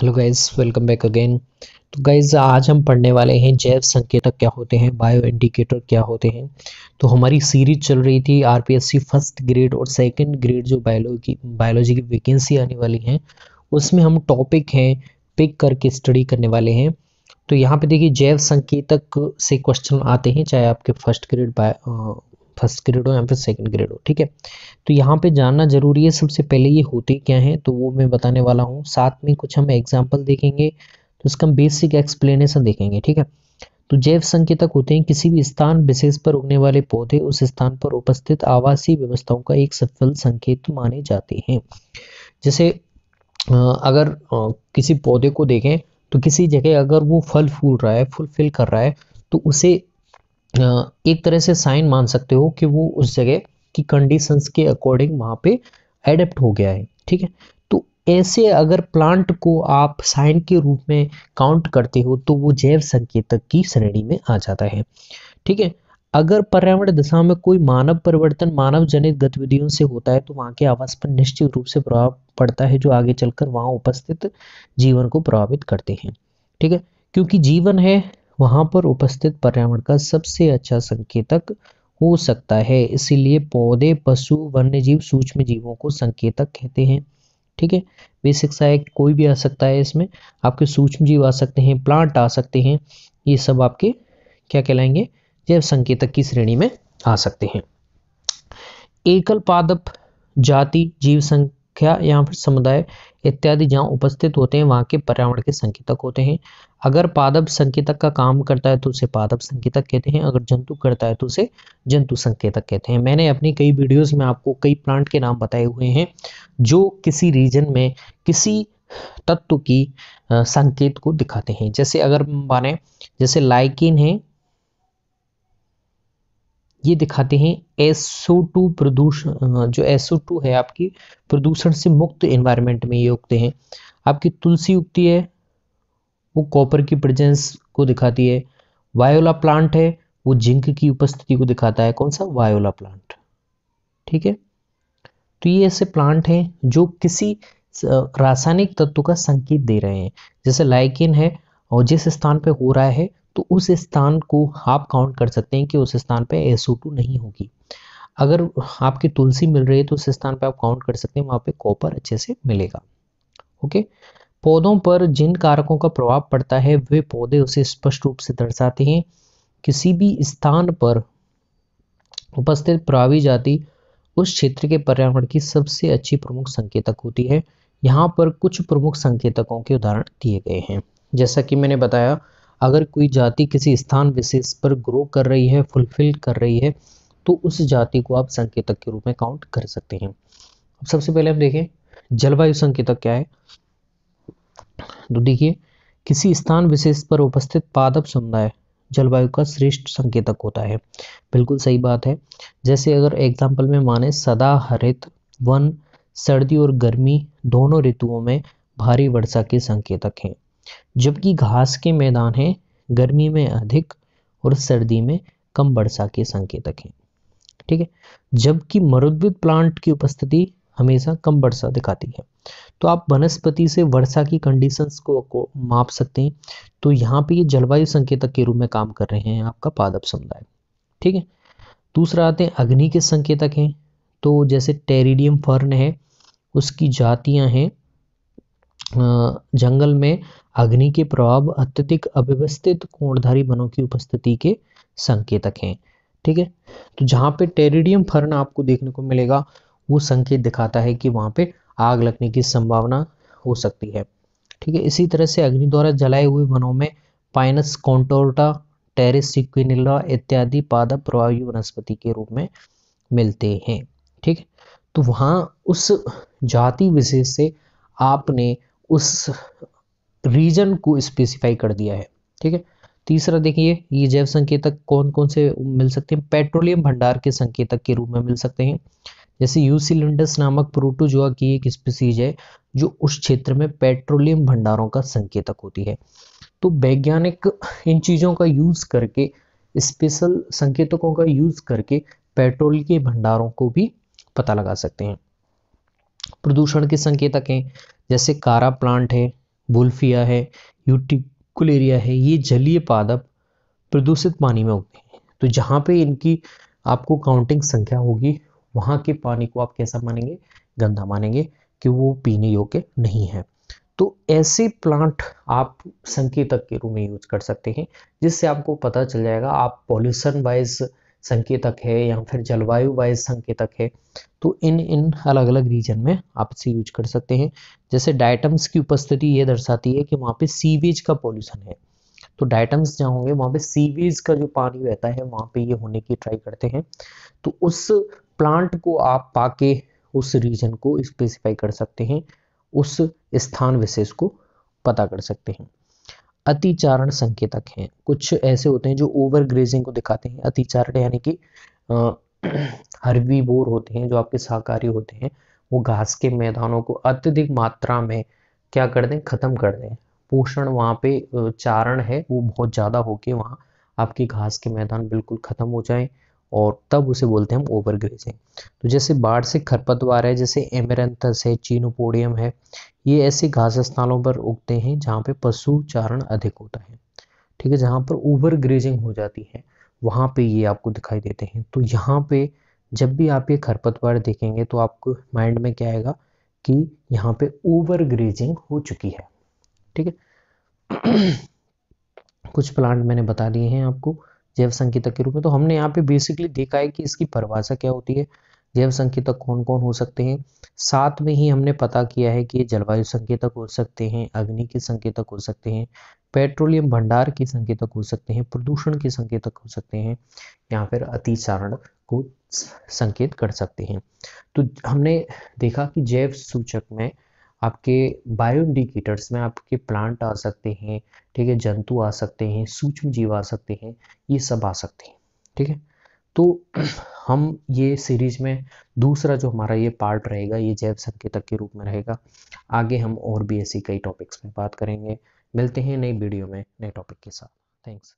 hello guys welcome back again तो guys आज हम पढ़ने वाले हैं जैव संकेतक क्या होते हैं बायो इंडिकेटर क्या होते हैं तो हमारी सीरीज चल रही थी आरपीएससी फर्स्ट ग्रेड और सेकंड ग्रेड जो बायोलॉजी बायोलॉजी की वैकेंसी आने वाली है उसमें हम टॉपिक हैं पिक करके स्टडी करने वाले हैं तो यहाँ पे देखिए जैव संकेतक से क्वेश्चन आते हैं चाहे आपके फर्स्ट ग्रेड फर्स्ट ग्रेड हो या फिर सेकंड ग्रेड हो ठीक है तो यहाँ पे जानना जरूरी है सबसे पहले ये होते क्या हैं तो वो मैं बताने वाला हूँ साथ में कुछ हम एग्जाम्पल देखेंगे तो इसका हम बेसिक एक्सप्लेनेशन देखेंगे ठीक है तो जैव संकेतक होते हैं किसी भी स्थान विशेष पर उगने वाले पौधे उस स्थान पर उपस्थित आवासीय व्यवस्थाओं का एक सफल संकेत माने जाते हैं जैसे अगर किसी पौधे को देखें तो किसी जगह अगर वो फल फूल रहा है फुलफिल कर रहा है तो उसे एक तरह से साइन मान सकते हो कि वो उस जगह की कंडीशंस के अकॉर्डिंग वहाँ पे एडेप्ट हो गया है ठीक है तो ऐसे अगर प्लांट को आप साइन के रूप में काउंट करते हो तो वो जैव संकेतक की श्रेणी में आ जाता है ठीक है अगर पर्यावरण दशा में कोई मानव परिवर्तन मानव जनित गतिविधियों से होता है तो वहाँ के आवास पर निश्चित रूप से प्रभाव पड़ता है जो आगे चलकर वहाँ उपस्थित जीवन को प्रभावित करते हैं ठीक है क्योंकि जीवन है वहाँ पर उपस्थित पर्यावरण का सबसे अच्छा संकेतक हो सकता है इसीलिए पौधे पशु वन्य जीव सूक्ष्म जीवों को संकेतक कहते हैं ठीक है बेसिक सा कोई भी आ सकता है इसमें आपके सूक्ष्म जीव आ सकते हैं प्लांट आ सकते हैं ये सब आपके क्या कहलाएंगे जैव संकेतक की श्रेणी में आ सकते हैं एकल पादप जाति जीव संघ संख्या या फिर समुदाय इत्यादि जहाँ उपस्थित होते हैं वहाँ के पर्यावरण के संकेतक होते हैं अगर पादप संकेतक का काम करता है तो उसे पादप संकेतक कहते हैं अगर जंतु करता है तो उसे जंतु संकेतक कहते हैं मैंने अपनी कई वीडियोस में आपको कई प्लांट के नाम बताए हुए हैं जो किसी रीजन में किसी तत्व की संकेत को दिखाते हैं जैसे अगर माने जैसे लाइकिन है ये दिखाते हैं एसो टू प्रदूषण जो एसो टू है आपकी प्रदूषण से मुक्त एनवायरनमेंट में ये उगते हैं आपकी तुलसी उगती है वो कॉपर की प्रेजेंस को दिखाती है वायोला प्लांट है वो जिंक की उपस्थिति को दिखाता है कौन सा वायोला प्लांट ठीक है तो ये ऐसे प्लांट हैं जो किसी रासायनिक तत्व का संकेत दे रहे हैं जैसे लाइकिन है और जिस स्थान पे हो रहा है तो उस स्थान को आप काउंट कर सकते हैं कि उस स्थान पे SO2 नहीं होगी अगर आपकी तुलसी मिल रही है तो उस स्थान पे आप काउंट कर सकते हैं वहाँ पे कॉपर अच्छे से मिलेगा ओके पौधों पर जिन कारकों का प्रभाव पड़ता है वे पौधे उसे स्पष्ट रूप से दर्शाते हैं किसी भी स्थान पर उपस्थित प्रभावी जाति उस क्षेत्र के पर्यावरण की सबसे अच्छी प्रमुख संकेतक होती है यहाँ पर कुछ प्रमुख संकेतकों के उदाहरण दिए गए हैं जैसा कि मैंने बताया अगर कोई जाति किसी स्थान विशेष पर ग्रो कर रही है फुलफिल कर रही है तो उस जाति को आप संकेतक के रूप में काउंट कर सकते हैं अब सबसे पहले हम देखें जलवायु संकेतक क्या है तो देखिए किसी स्थान विशेष पर उपस्थित पादप समुदाय जलवायु का श्रेष्ठ संकेतक होता है बिल्कुल सही बात है जैसे अगर एग्जाम्पल में माने सदा हरित वन सर्दी और गर्मी दोनों ऋतुओं में भारी वर्षा के संकेतक हैं जबकि घास के मैदान हैं गर्मी में अधिक और सर्दी में कम वर्षा के संकेतक हैं ठीक है जबकि मरुद्वित प्लांट की उपस्थिति हमेशा कम वर्षा दिखाती है तो आप वनस्पति से वर्षा की कंडीशंस को, को माप सकते हैं तो यहाँ पे ये जलवायु संकेतक के रूप में काम कर रहे हैं आपका पादप समुदाय ठीक है दूसरा आते हैं अग्नि के संकेतक हैं तो जैसे टेरिडियम फर्न है उसकी जातियाँ हैं जंगल में अग्नि के प्रभाव अत्यधिक अव्यवस्थित कोणधारी वनों की उपस्थिति के संकेतक हैं ठीक है तो जहाँ पे टेरिडियम फर्न आपको देखने को मिलेगा वो संकेत दिखाता है कि वहां पे आग लगने की संभावना हो सकती है ठीक है इसी तरह से अग्नि द्वारा जलाए हुए वनों में पाइनस कॉन्टोर्टा टेरिस इत्यादि पादप प्रभावी वनस्पति के रूप में मिलते हैं ठीक तो वहां उस जाति विशेष से आपने उस रीजन को स्पेसिफाई कर दिया है ठीक है तीसरा देखिए ये जैव संकेतक कौन कौन से मिल सकते हैं पेट्रोलियम भंडार के संकेतक के रूप में मिल सकते हैं जैसे यू सिलेंडर्स नामक प्रोटोजोआ की एक स्पीसीज है जो उस क्षेत्र में पेट्रोलियम भंडारों का संकेतक होती है तो वैज्ञानिक इन चीज़ों का यूज़ करके स्पेशल संकेतकों का यूज़ करके पेट्रोल के भंडारों को भी पता लगा सकते हैं प्रदूषण के संकेतक हैं जैसे कारा प्लांट है बुल्फिया है यूटिकुलेरिया है ये जलीय पादप प्रदूषित पानी में उगते हैं तो जहाँ पे इनकी आपको काउंटिंग संख्या होगी वहाँ के पानी को आप कैसा मानेंगे गंदा मानेंगे कि वो पीने योग्य नहीं है तो ऐसे प्लांट आप संकेतक के रूप में यूज कर सकते हैं जिससे आपको पता चल जाएगा आप पॉल्यूशन वाइज संकेतक है या फिर जलवायु वाइज संकेतक है तो इन इन अलग अलग रीजन में आप इसे यूज कर सकते हैं जैसे डायटम्स की उपस्थिति ये दर्शाती है कि वहाँ पे सीवेज का पॉल्यूशन है तो डायटम्स जहाँ होंगे वहाँ पे सीवेज का जो पानी रहता है वहाँ पे ये होने की ट्राई करते हैं तो उस प्लांट को आप पाके उस रीजन को स्पेसिफाई कर सकते हैं उस स्थान विशेष को पता कर सकते हैं अतिचारण संकेतक हैं कुछ ऐसे होते हैं जो ओवर ग्रेजिंग को दिखाते हैं अतिचारण यानी कि हरवी बोर होते हैं जो आपके शाकाहारी होते हैं वो घास के मैदानों को अत्यधिक मात्रा में क्या कर दें ख़त्म कर दें पोषण वहाँ पे चारण है वो बहुत ज़्यादा होके वहाँ आपके घास के मैदान बिल्कुल ख़त्म हो जाए और तब उसे बोलते हैं हम ओवर ग्रेजिंग तो जैसे बाढ़ से खरपतवार है जैसे एमरेंथस है चीनोपोडियम है ये ऐसे घास स्थानों पर उगते हैं जहाँ पे पशु चारण अधिक होता है ठीक है जहाँ पर ओवर ग्रेजिंग हो जाती है वहाँ पे ये आपको दिखाई देते हैं तो यहाँ पे जब भी आप ये खरपतवार देखेंगे तो आपको माइंड में क्या आएगा कि यहाँ पे ओवर ग्रेजिंग हो चुकी है ठीक है कुछ प्लांट मैंने बता दिए हैं आपको जैव संकेतक के रूप में तो हमने यहाँ पे बेसिकली देखा है कि इसकी परिभाषा क्या होती है जैव संकेतक कौन कौन हो सकते हैं साथ में ही हमने पता किया है कि ये जलवायु संकेतक हो सकते हैं अग्नि के संकेतक हो सकते हैं पेट्रोलियम भंडार के संकेतक हो सकते हैं प्रदूषण के संकेतक हो सकते हैं या फिर अतिचारण को संकेत कर सकते हैं तो हमने देखा कि जैव सूचक में आपके बायो इंडिकेटर्स में आपके प्लांट आ सकते हैं ठीक है जंतु आ सकते हैं सूक्ष्म जीव आ सकते हैं ये सब आ सकते हैं ठीक है तो हम ये सीरीज में दूसरा जो हमारा ये पार्ट रहेगा ये जैव संकेतक के रूप में रहेगा आगे हम और भी ऐसी कई टॉपिक्स में बात करेंगे मिलते हैं नई वीडियो में नए टॉपिक के साथ थैंक्स